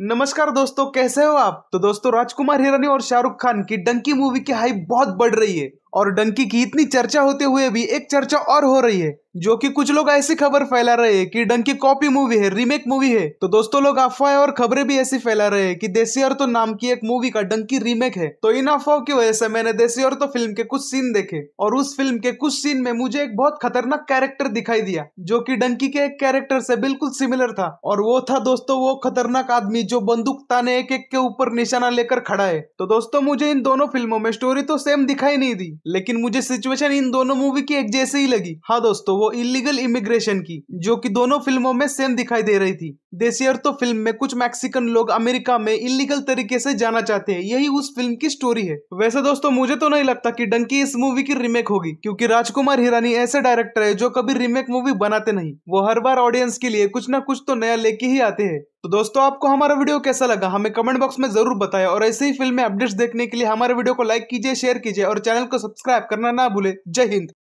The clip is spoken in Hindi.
नमस्कार दोस्तों कैसे हो आप तो दोस्तों राजकुमार हिरानी और शाहरुख खान की डंकी मूवी की हाइप बहुत बढ़ रही है और डंकी की इतनी चर्चा होते हुए भी एक चर्चा और हो रही है जो कि कुछ लोग ऐसी खबर फैला रहे हैं कि डंकी कॉपी मूवी है रीमेक मूवी है तो दोस्तों लोग अफवाह और खबरें भी ऐसी फैला रहे हैं कि देसी और तो नाम की एक मूवी का डंकी रीमेक है तो इन अफवाह की वजह से मैंने देसी और तो फिल्म के कुछ सीन देखे और उस फिल्म के कुछ सीन में मुझे एक बहुत खतरनाक कैरेक्टर दिखाई दिया जो की डंकी के एक कैरेक्टर से बिल्कुल सिमिलर था और वो था दोस्तों वो खतरनाक आदमी जो बंदूक ताने एक एक के ऊपर निशाना लेकर खड़ा है तो दोस्तों मुझे इन दोनों फिल्मों में स्टोरी तो सेम दिखाई नहीं दी लेकिन मुझे सिचुएशन इन दोनों मूवी की एक जैसे ही लगी हाँ दोस्तों वो इलीगल इमिग्रेशन की जो कि दोनों फिल्मों में सेम दिखाई दे रही थी देसियर तो फिल्म में कुछ मैक्सिकन लोग अमेरिका में इलीगल तरीके से जाना चाहते हैं यही उस फिल्म की स्टोरी है वैसे दोस्तों मुझे तो नहीं लगता कि डंकी इस मूवी की रीमेक होगी क्योंकि राजकुमार हिरानी ऐसे डायरेक्टर है जो कभी रीमेक मूवी बनाते नहीं वो हर बार ऑडियंस के लिए कुछ ना कुछ तो नया लेके ही आते हैं तो दोस्तों आपको हमारा वीडियो कैसा लगा हमें कमेंट बॉक्स में जरूर बताएं और ऐसे ही फिल्म में अपडेट्स देखने के लिए हमारे वीडियो को लाइक कीजिए शेयर कीजिए और चैनल को सब्सक्राइब करना ना भूले जय हिंद